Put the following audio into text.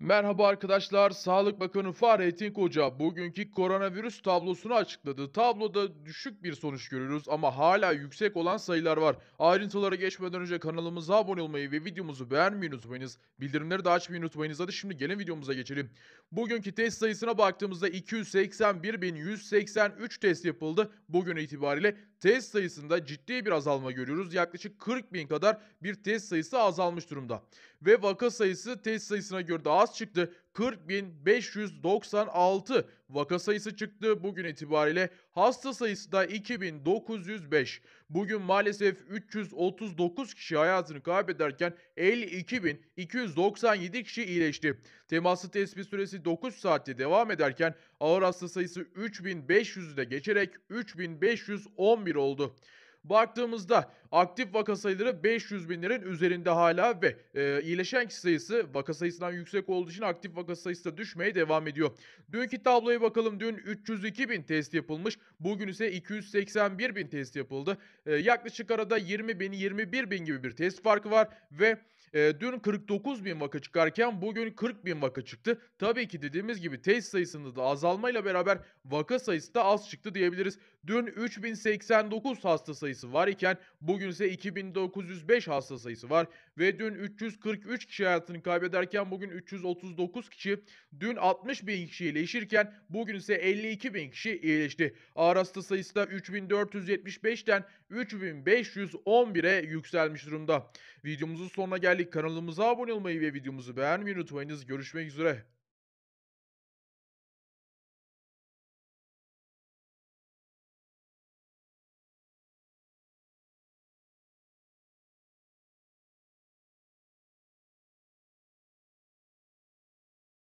Merhaba arkadaşlar, Sağlık Bakanı Fahrettin Koca bugünkü koronavirüs tablosunu açıkladı. Tabloda düşük bir sonuç görüyoruz ama hala yüksek olan sayılar var. Ayrıntılara geçmeden önce kanalımıza abone olmayı ve videomuzu beğenmeyi unutmayınız. Bildirimleri de açmayı unutmayınız. Hadi şimdi gelin videomuza geçelim. Bugünkü test sayısına baktığımızda 281.183 test yapıldı. Bugün itibariyle test sayısında ciddi bir azalma görüyoruz. Yaklaşık 40 bin kadar bir test sayısı azalmış durumda. Ve vaka sayısı test sayısına göre daha az çıktı. 40.596 vaka sayısı çıktı. Bugün itibariyle hasta sayısı da 2905. Bugün maalesef 339 kişi hayatını kaybederken 52.297 kişi iyileşti. Temaslı tespit süresi 9 saatte devam ederken ağır hasta sayısı 3500'ü de geçerek 3511 oldu. Baktığımızda aktif vaka sayıları 500 binlerin üzerinde hala ve e, iyileşen kişi sayısı vaka sayısından yüksek olduğu için aktif vaka sayısı da düşmeye devam ediyor. Dünkü tabloya bakalım. Dün 302 bin test yapılmış. Bugün ise 281 bin test yapıldı. E, yaklaşık arada 20 bin 21 bin gibi bir test farkı var ve e, dün 49 bin vaka çıkarken bugün 40 bin vaka çıktı. Tabii ki dediğimiz gibi test sayısında da azalmayla beraber vaka sayısı da az çıktı diyebiliriz. Dün 3089 hasta sayısı var iken bugün ise 2905 hasta sayısı var ve dün 343 kişi hayatını kaybederken bugün 339 kişi dün 60 bin kişi iyileşirken bugün ise 52 bin kişi iyileşti. Ağır hasta sayısı da 3475'ten 3511'e yükselmiş durumda. Videomuzun sonuna geldik. Şimdilik kanalımıza abone olmayı ve videomuzu beğenmeyi unutmayınız. Görüşmek üzere.